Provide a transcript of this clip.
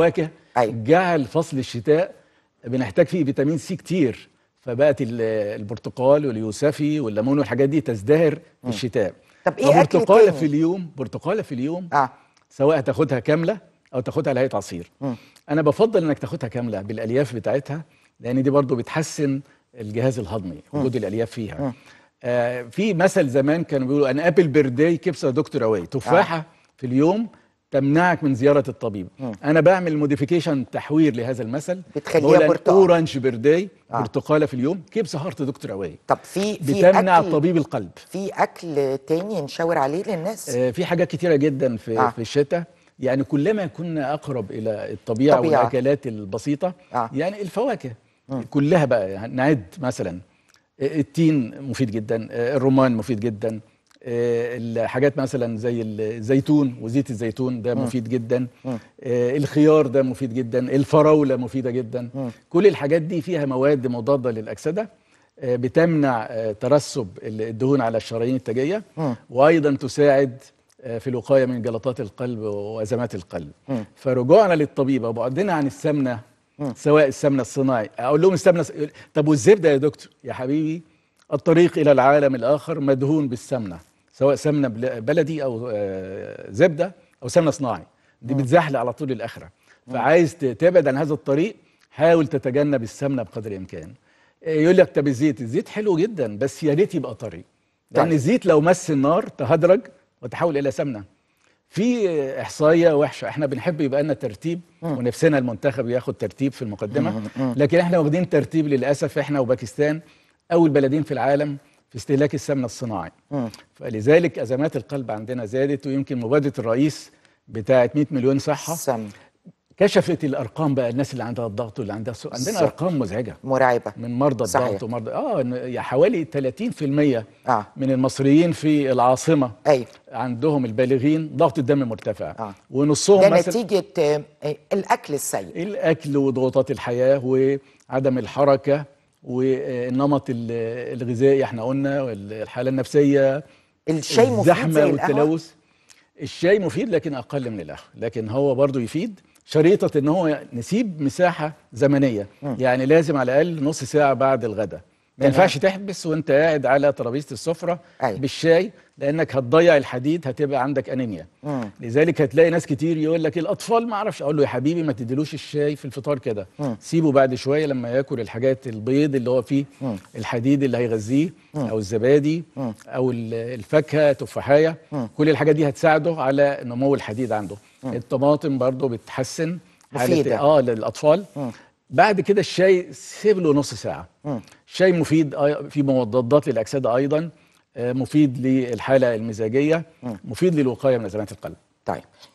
فواكه أيوة. جعل فصل الشتاء بنحتاج فيه فيتامين سي كتير فبقت البرتقال واليوسفي والليمون والحاجات دي تزدهر في الشتاء طب ايه برتقاله في اليوم برتقاله في اليوم آه. سواء تاخدها كامله او تاخدها على هيئه عصير م. انا بفضل انك تاخدها كامله بالالياف بتاعتها لان دي برضو بتحسن الجهاز الهضمي وجود الالياف فيها آه في مثل زمان كانوا بيقولوا ان ابل بيرداي كبسه دكتور اوي تفاحه آه. في اليوم تمنعك من زياره الطبيب م. انا بعمل موديفيكيشن تحوير لهذا المثل بتخليها برتقال أورانج بيرداي آه. برتقاله في اليوم كيف سهرت دكتور عواي طب في في بتمنع أكل طبيب القلب في اكل تاني نشاور عليه للناس آه في حاجات كتيره جدا في آه. في الشتاء يعني كلما كنا اقرب الى الطبيعه طبيعة. والاكلات البسيطه آه. يعني الفواكه م. كلها بقى نعد مثلا التين مفيد جدا آه، الرمان مفيد جدا آه، الحاجات مثلا زي الزيتون وزيت الزيتون ده مفيد جدا آه، الخيار ده مفيد جدا الفراوله مفيده جدا كل الحاجات دي فيها مواد مضاده للاكسده آه، بتمنع ترسب الدهون على الشرايين التاجيه وايضا تساعد في الوقايه من جلطات القلب وازمات القلب فرجوعنا للطبيب وبعدنا عن السمنه سواء السمنه الصناعي اقول لهم السمنه طب والزبده يا دكتور يا حبيبي الطريق الى العالم الاخر مدهون بالسمنه سواء سمنه بلدي او آه، زبده او سمنه صناعي دي بتزحلق على طول الاخره فعايز تبعد عن هذا الطريق حاول تتجنب السمنه بقدر الامكان آه، يقول لك طب الزيت الزيت حلو جدا بس يا ريت يبقى طري لان طيب. الزيت لو مس النار تهدرج وتحول الى سمنه في آه، احصائيه وحشه احنا بنحب يبقى لنا ترتيب ونفسنا المنتخب ياخد ترتيب في المقدمه لكن احنا واخدين ترتيب للاسف احنا وباكستان اول بلدين في العالم في استهلاك السمنه الصناعي م. فلذلك ازمات القلب عندنا زادت ويمكن مبادره الرئيس بتاعه 100 مليون صحه سم. كشفت الارقام بقى الناس اللي عندها الضغط واللي عندها السكر عندنا ارقام مزعجه مرعبه من مرضى صحيح. الضغط ومرضى اه حوالي 30% آه. من المصريين في العاصمه أي. عندهم البالغين ضغط الدم مرتفع آه. ونصهم ده مثل... نتيجه آه، الاكل السيء الاكل وضغوطات الحياه وعدم الحركه والنمط الغذائي احنا قلنا والحاله النفسيه الشاي مفيد الزحمه والتلوث الشاي مفيد لكن اقل من القهوه لكن هو برضه يفيد شريطه ان هو نسيب مساحه زمنيه م. يعني لازم على الاقل نص ساعه بعد الغداء ما ينفعش تحبس وانت قاعد على ترابيزه السفره أيوة. بالشاي لانك هتضيع الحديد هتبقى عندك انيميا مم. لذلك هتلاقي ناس كتير يقول لك الاطفال ما اعرفش اقول له يا حبيبي ما تديلوش الشاي في الفطار كده سيبه بعد شويه لما ياكل الحاجات البيض اللي هو فيه مم. الحديد اللي هيغذيه او الزبادي مم. او الفاكهه تفاحيه كل الحاجات دي هتساعده على نمو الحديد عنده الطماطم برضه بتحسن مفيدة. اه للاطفال مم. بعد كده الشاي سيب له نص ساعه الشاي مفيد في مضادات للاكسده ايضا آه، مفيد للحاله المزاجيه مفيد للوقايه من ازمات القلب طيب